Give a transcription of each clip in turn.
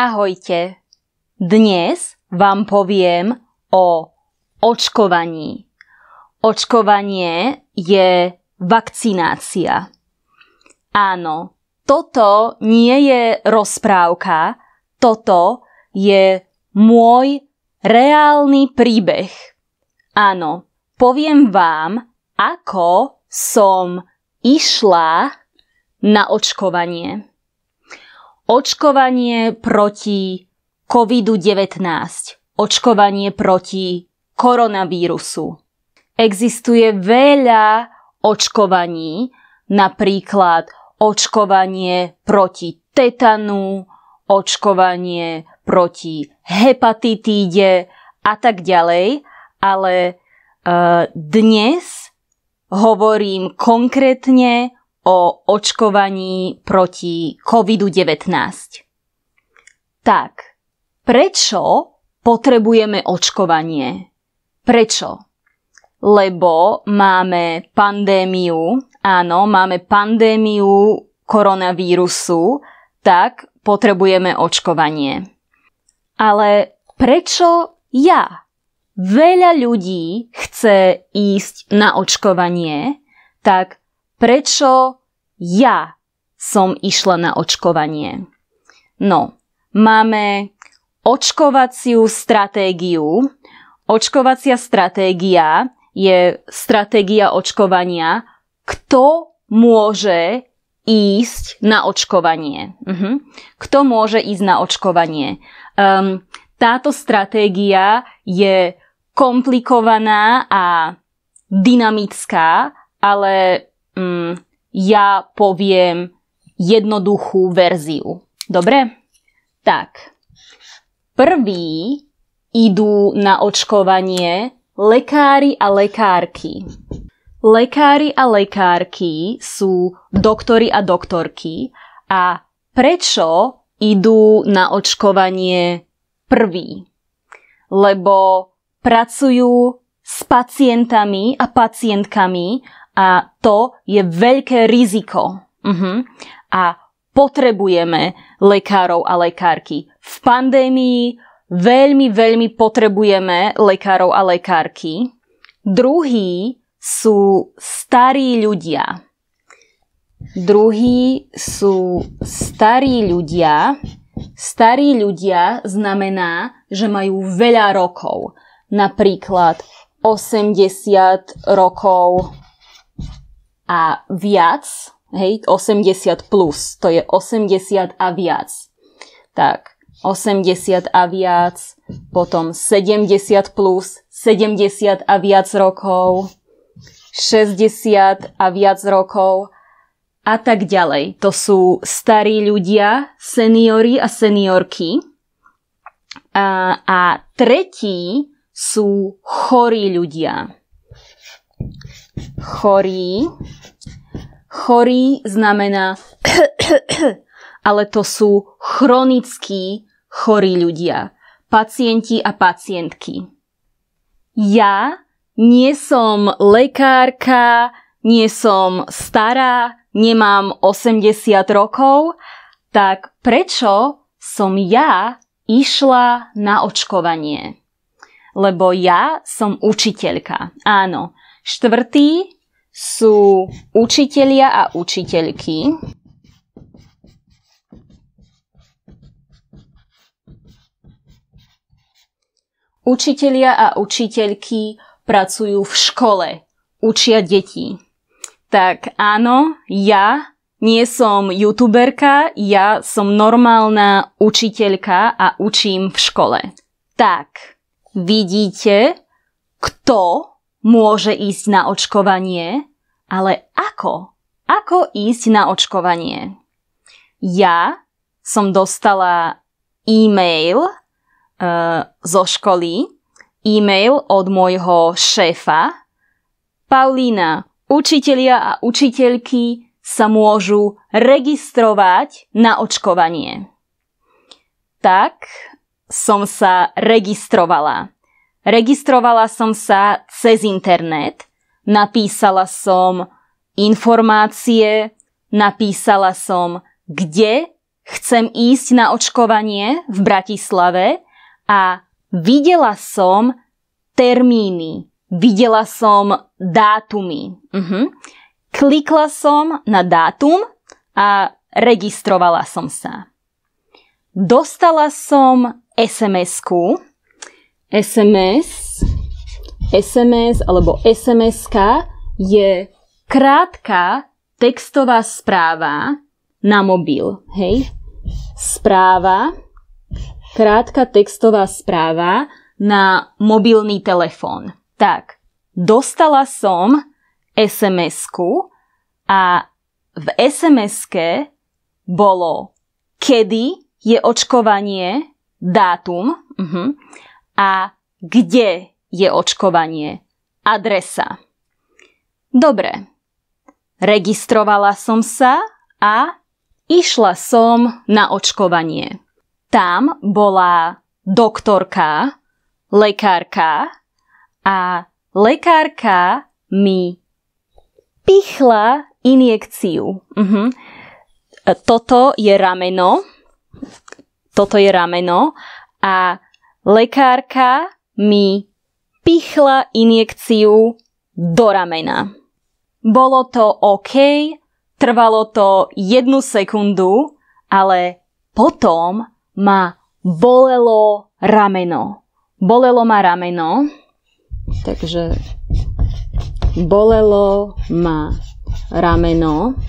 Ahojte. Dnes vám poviem o očkovaní. Očkovanie je vakcinácia. Áno, toto nie je rozprávka, toto je môj reálny príbeh. Áno, poviem vám, ako som išla na očkovanie. Očkovanie proti COVID-19. Očkovanie proti koronavírusu. Existuje veľa očkovaní, napríklad očkovanie proti tetanu, očkovanie proti hepatitíde a tak ďalej, ale e, dnes hovorím konkrétne o očkovaní proti COVID-19. Tak, prečo potrebujeme očkovanie? Prečo? Lebo máme pandémiu, áno, máme pandémiu koronavírusu, tak potrebujeme očkovanie. Ale prečo ja? Veľa ľudí chce ísť na očkovanie, tak prečo ja som išla na očkovanie. No, máme očkovaciu stratégiu. Očkovacia stratégia je stratégia očkovania. Kto môže ísť na očkovanie? Uh-huh. Kto môže ísť na očkovanie? Um, táto stratégia je komplikovaná a dynamická, ale mm, ja poviem jednoduchú verziu. Dobre? Tak. Prví idú na očkovanie lekári a lekárky. Lekári a lekárky sú doktory a doktorky a prečo idú na očkovanie prví? Lebo pracujú s pacientami a pacientkami a to je veľké riziko. Uh-huh. A potrebujeme lekárov a lekárky. V pandémii veľmi, veľmi potrebujeme lekárov a lekárky. Druhí sú starí ľudia. Druhí sú starí ľudia. Starí ľudia znamená, že majú veľa rokov. Napríklad 80 rokov, a viac, hej, 80 plus, to je 80 a viac. Tak, 80 a viac, potom 70 plus, 70 a viac rokov, 60 a viac rokov a tak ďalej. To sú starí ľudia, seniory a seniorky. A, a tretí sú chorí ľudia. Chorí Chorý znamená ale to sú chronickí chorí ľudia, pacienti a pacientky. Ja nie som lekárka, nie som stará, nemám 80 rokov, tak prečo som ja išla na očkovanie? Lebo ja som učiteľka. Áno, štvrtý sú učitelia a učiteľky. Učitelia a učiteľky pracujú v škole, učia deti. Tak áno, ja nie som youtuberka, ja som normálna učiteľka a učím v škole. Tak, vidíte, kto môže ísť na očkovanie? Ale ako? Ako ísť na očkovanie? Ja som dostala e-mail uh, zo školy, e-mail od môjho šéfa. Paulína, učitelia a učiteľky sa môžu registrovať na očkovanie. Tak som sa registrovala. Registrovala som sa cez internet napísala som informácie, napísala som, kde chcem ísť na očkovanie v Bratislave a videla som termíny, videla som dátumy. Uh-huh. Klikla som na dátum a registrovala som sa. Dostala som SMS-ku. SMS SMS alebo sms je krátka textová správa na mobil. Hej? Správa, krátka textová správa na mobilný telefón. Tak, dostala som SMS-ku a v sms bolo kedy je očkovanie, dátum uh-huh, a kde je očkovanie. Adresa. Dobre. Registrovala som sa a išla som na očkovanie. Tam bola doktorka, lekárka a lekárka mi pichla injekciu. Uh-huh. Toto je rameno. Toto je rameno a lekárka mi pichla injekciu do ramena. Bolo to OK, trvalo to jednu sekundu, ale potom ma bolelo rameno. Bolelo ma rameno, takže bolelo ma rameno.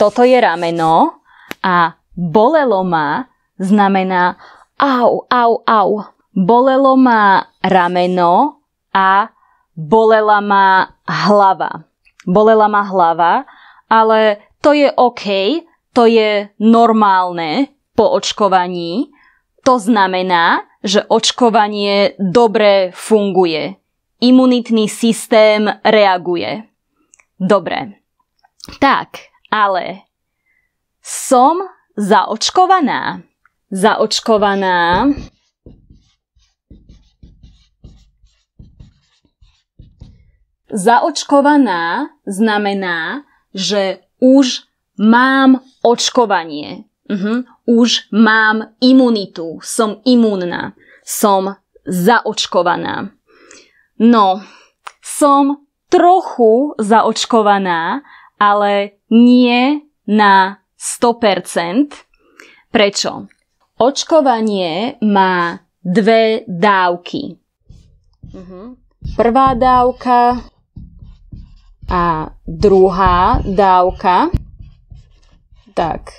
Toto je rameno a bolelo ma znamená au, au, au. Bolelo ma rameno a bolela ma hlava. Bolela ma hlava, ale to je OK, to je normálne po očkovaní. To znamená, že očkovanie dobre funguje. Imunitný systém reaguje. Dobre. Tak, ale som zaočkovaná. Zaočkovaná Zaočkovaná znamená, že už mám očkovanie. Uh-huh. Už mám imunitu. Som imúnna. Som zaočkovaná. No, som trochu zaočkovaná, ale nie na 100%. Prečo? Očkovanie má dve dávky. Uh-huh. Prvá dávka a druhá dávka, tak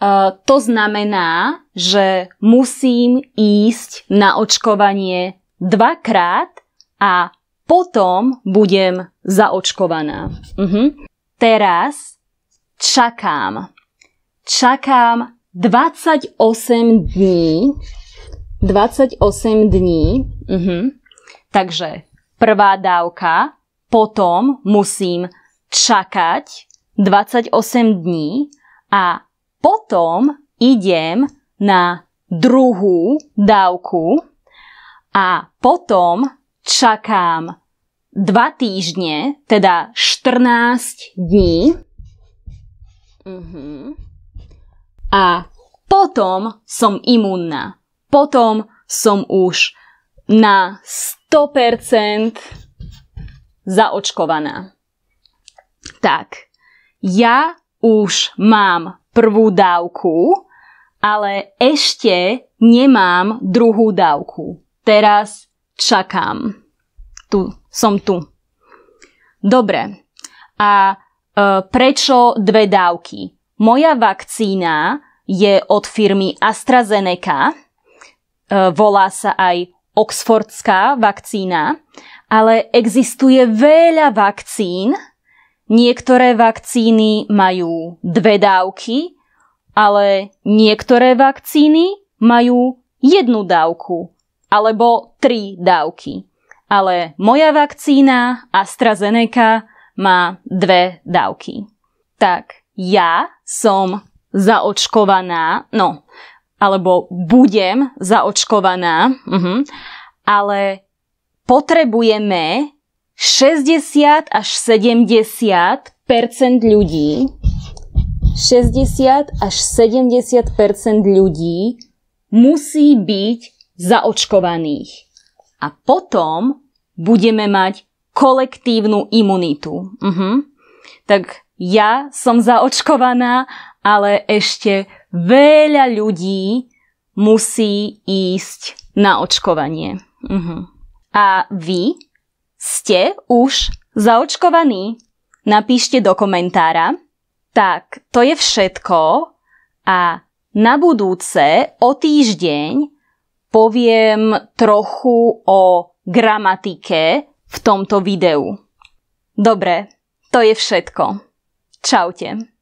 e, to znamená, že musím ísť na očkovanie dvakrát a potom budem zaočkovaná. Uh-huh. Teraz čakám. Čakám 28 dní. 28 dní. Uh-huh. Takže prvá dávka potom musím čakať 28 dní a potom idem na druhú dávku a potom čakám 2 týždne, teda 14 dní. Uh-huh. A potom som imunná. Potom som už na 100% zaočkovaná. Tak, ja už mám prvú dávku, ale ešte nemám druhú dávku. Teraz čakám. Tu, som tu. Dobre. A e, prečo dve dávky? Moja vakcína je od firmy AstraZeneca, e, volá sa aj Oxfordská vakcína ale existuje veľa vakcín. Niektoré vakcíny majú dve dávky, ale niektoré vakcíny majú jednu dávku alebo tri dávky. Ale moja vakcína AstraZeneca má dve dávky. Tak ja som zaočkovaná, no, alebo budem zaočkovaná, uh-huh, ale potrebujeme 60 až 70 ľudí, 60 až 70 ľudí musí byť zaočkovaných. A potom budeme mať kolektívnu imunitu. Uh-huh. Tak ja som zaočkovaná, ale ešte veľa ľudí musí ísť na očkovanie. Uh-huh a vy ste už zaočkovaní. Napíšte do komentára. Tak, to je všetko a na budúce o týždeň poviem trochu o gramatike v tomto videu. Dobre, to je všetko. Čaute.